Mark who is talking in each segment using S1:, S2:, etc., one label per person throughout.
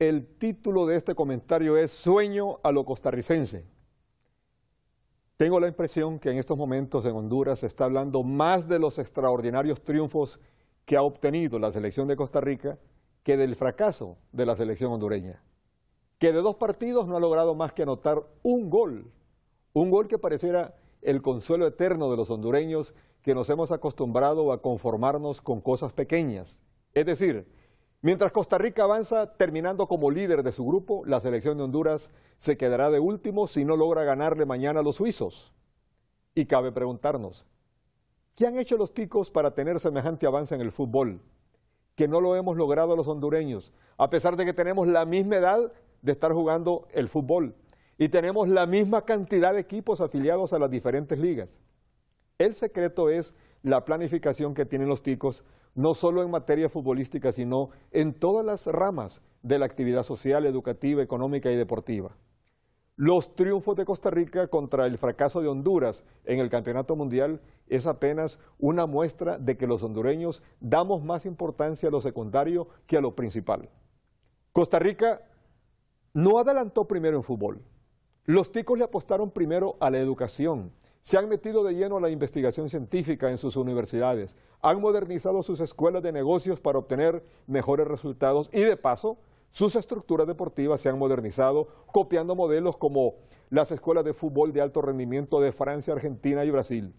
S1: El título de este comentario es Sueño a lo costarricense. Tengo la impresión que en estos momentos en Honduras se está hablando más de los extraordinarios triunfos que ha obtenido la selección de Costa Rica que del fracaso de la selección hondureña, que de dos partidos no ha logrado más que anotar un gol, un gol que pareciera el consuelo eterno de los hondureños que nos hemos acostumbrado a conformarnos con cosas pequeñas, es decir, Mientras Costa Rica avanza terminando como líder de su grupo, la selección de Honduras se quedará de último si no logra ganarle mañana a los suizos. Y cabe preguntarnos, ¿qué han hecho los ticos para tener semejante avance en el fútbol? Que no lo hemos logrado los hondureños, a pesar de que tenemos la misma edad de estar jugando el fútbol y tenemos la misma cantidad de equipos afiliados a las diferentes ligas. El secreto es la planificación que tienen los ticos no solo en materia futbolística, sino en todas las ramas de la actividad social, educativa, económica y deportiva. Los triunfos de Costa Rica contra el fracaso de Honduras en el Campeonato Mundial es apenas una muestra de que los hondureños damos más importancia a lo secundario que a lo principal. Costa Rica no adelantó primero en fútbol. Los ticos le apostaron primero a la educación, se han metido de lleno a la investigación científica en sus universidades, han modernizado sus escuelas de negocios para obtener mejores resultados y de paso sus estructuras deportivas se han modernizado copiando modelos como las escuelas de fútbol de alto rendimiento de Francia, Argentina y Brasil.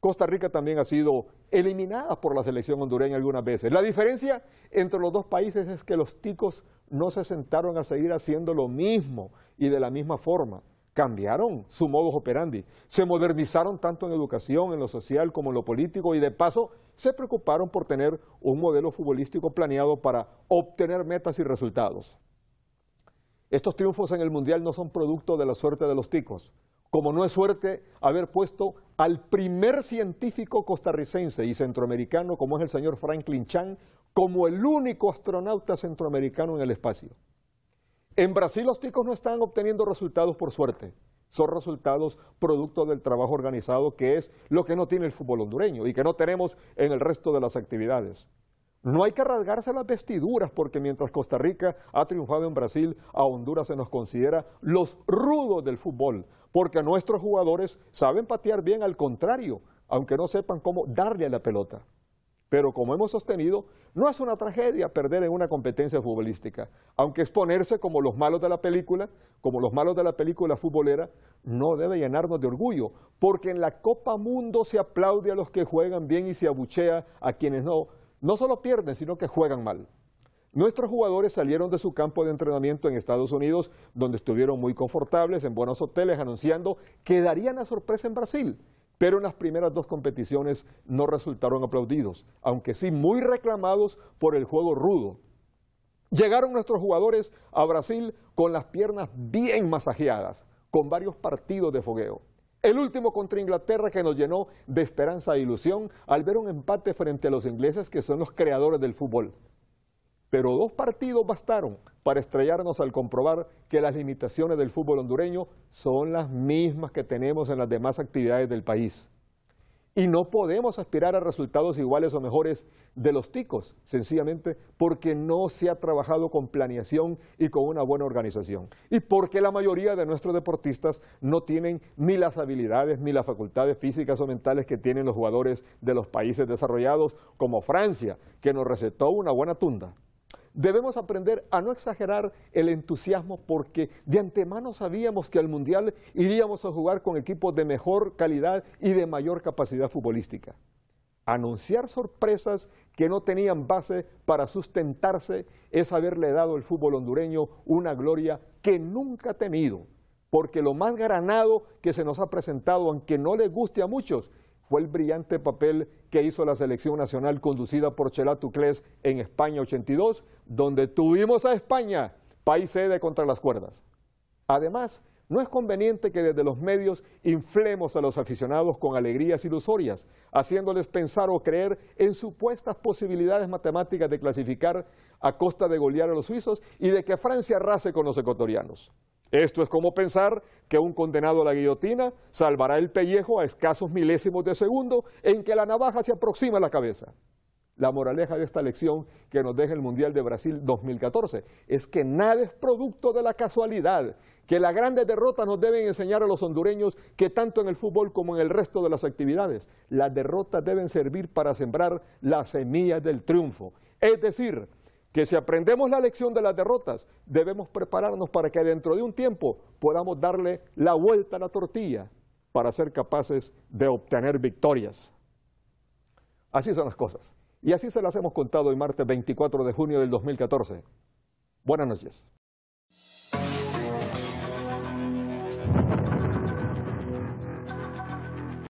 S1: Costa Rica también ha sido eliminada por la selección hondureña algunas veces. La diferencia entre los dos países es que los ticos no se sentaron a seguir haciendo lo mismo y de la misma forma cambiaron su modus operandi, se modernizaron tanto en educación, en lo social como en lo político y de paso se preocuparon por tener un modelo futbolístico planeado para obtener metas y resultados. Estos triunfos en el Mundial no son producto de la suerte de los ticos, como no es suerte haber puesto al primer científico costarricense y centroamericano como es el señor Franklin Chan como el único astronauta centroamericano en el espacio. En Brasil los ticos no están obteniendo resultados por suerte. Son resultados producto del trabajo organizado, que es lo que no tiene el fútbol hondureño y que no tenemos en el resto de las actividades. No hay que rasgarse las vestiduras porque mientras Costa Rica ha triunfado en Brasil, a Honduras se nos considera los rudos del fútbol, porque nuestros jugadores saben patear bien, al contrario, aunque no sepan cómo darle a la pelota. Pero como hemos sostenido, no es una tragedia perder en una competencia futbolística, aunque exponerse como los malos de la película, como los malos de la película futbolera, no debe llenarnos de orgullo, porque en la Copa Mundo se aplaude a los que juegan bien y se abuchea a quienes no, no solo pierden, sino que juegan mal. Nuestros jugadores salieron de su campo de entrenamiento en Estados Unidos, donde estuvieron muy confortables en buenos hoteles, anunciando que darían la sorpresa en Brasil pero en las primeras dos competiciones no resultaron aplaudidos, aunque sí muy reclamados por el juego rudo. Llegaron nuestros jugadores a Brasil con las piernas bien masajeadas, con varios partidos de fogueo. El último contra Inglaterra que nos llenó de esperanza e ilusión al ver un empate frente a los ingleses que son los creadores del fútbol pero dos partidos bastaron para estrellarnos al comprobar que las limitaciones del fútbol hondureño son las mismas que tenemos en las demás actividades del país. Y no podemos aspirar a resultados iguales o mejores de los ticos, sencillamente porque no se ha trabajado con planeación y con una buena organización. Y porque la mayoría de nuestros deportistas no tienen ni las habilidades ni las facultades físicas o mentales que tienen los jugadores de los países desarrollados, como Francia, que nos recetó una buena tunda. Debemos aprender a no exagerar el entusiasmo porque de antemano sabíamos que al Mundial iríamos a jugar con equipos de mejor calidad y de mayor capacidad futbolística. Anunciar sorpresas que no tenían base para sustentarse es haberle dado al fútbol hondureño una gloria que nunca ha tenido, porque lo más granado que se nos ha presentado, aunque no le guste a muchos, fue el brillante papel que hizo la selección nacional conducida por Chela en España 82, donde tuvimos a España, país sede contra las cuerdas. Además, no es conveniente que desde los medios inflemos a los aficionados con alegrías ilusorias, haciéndoles pensar o creer en supuestas posibilidades matemáticas de clasificar a costa de golear a los suizos y de que Francia arrase con los ecuatorianos. Esto es como pensar que un condenado a la guillotina salvará el pellejo a escasos milésimos de segundo en que la navaja se aproxima a la cabeza. La moraleja de esta lección que nos deja el Mundial de Brasil 2014 es que nada es producto de la casualidad, que las grandes derrotas nos deben enseñar a los hondureños que tanto en el fútbol como en el resto de las actividades, las derrotas deben servir para sembrar las semillas del triunfo. Es decir, que si aprendemos la lección de las derrotas, debemos prepararnos para que dentro de un tiempo podamos darle la vuelta a la tortilla para ser capaces de obtener victorias. Así son las cosas. Y así se las hemos contado el martes 24 de junio del 2014. Buenas noches.